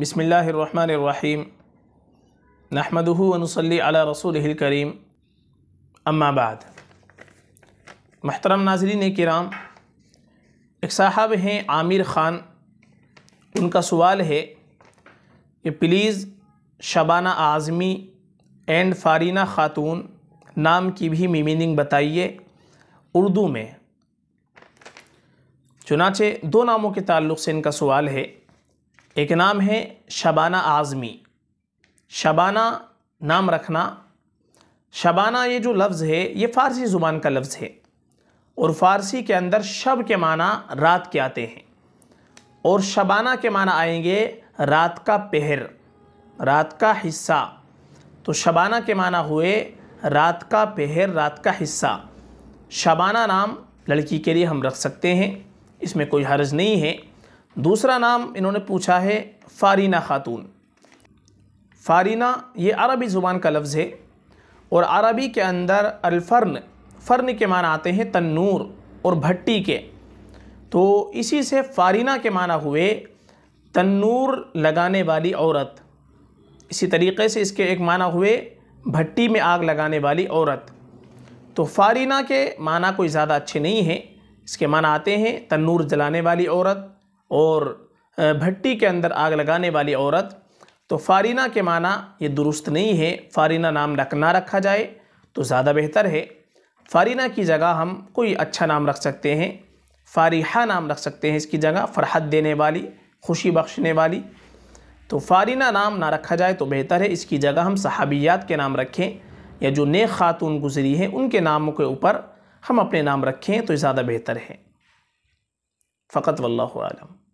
बसमीम नहमदूनसली रसूल करीम अम्माबाद महतरम नाजरीन कराम एक साहब हैं आमिर ख़ान उनका सवाल है कि प्लीज़ शबाना आज़मी एंड फ़ारीना ख़ातून नाम की भी मी मीनिंग बताइए उर्दू में चुनाचे दो नामों के ताल्लुक़ से इनका सवाल है एक नाम है शबाना आज़मी शबाना नाम रखना शबाना ये जो लफ्ज़ है ये फ़ारसी ज़ुबान का लफ्ज़ है और फ़ारसी के अंदर शब के माना रात के आते हैं और शबाना के माना आएंगे रात का पहर रात का हिस्सा तो शबाना के माना हुए रात का पहर रात का हिस्सा शबाना नाम लड़की के लिए हम रख सकते हैं इसमें कोई हर्ज नहीं है दूसरा नाम इन्होंने पूछा है फ़ारीना ख़ातून फ़ारीना ये अरबी ज़ुबान का लफ्ज़ है और अरबी के अंदर अलफ़र्न फ़र्न के मान आते हैं तन्नूर और भट्टी के तो इसी से फ़ारीना के माना हुए तन्नूर लगाने वाली औरत इसी तरीके से इसके एक माना हुए भट्टी में आग लगाने वाली औरत तो फ़ारीना के माना कोई ज़्यादा अच्छे नहीं हैं इसके माना आते हैं तन्नूर जलाने वाली औरत और भट्टी के अंदर आग लगाने वाली औरत तो फ़ारीना के माना ये दुरुस्त नहीं है फ़ारीना नाम रख ना रखा जाए तो ज़्यादा बेहतर है फारीना की जगह हम कोई अच्छा नाम रख सकते हैं फारीहा नाम रख सकते हैं इसकी जगह फरहत देने वाली खुशी बख्शने वाली तो फ़ारीना नाम ना रखा जाए तो बेहतर है इसकी जगह हम सहाबियात के नाम रखें या जो नेक खातून गुजरी हैं उनके नामों के ऊपर हम अपने नाम रखें तो ज़्यादा बेहतर है فقط والله أعلم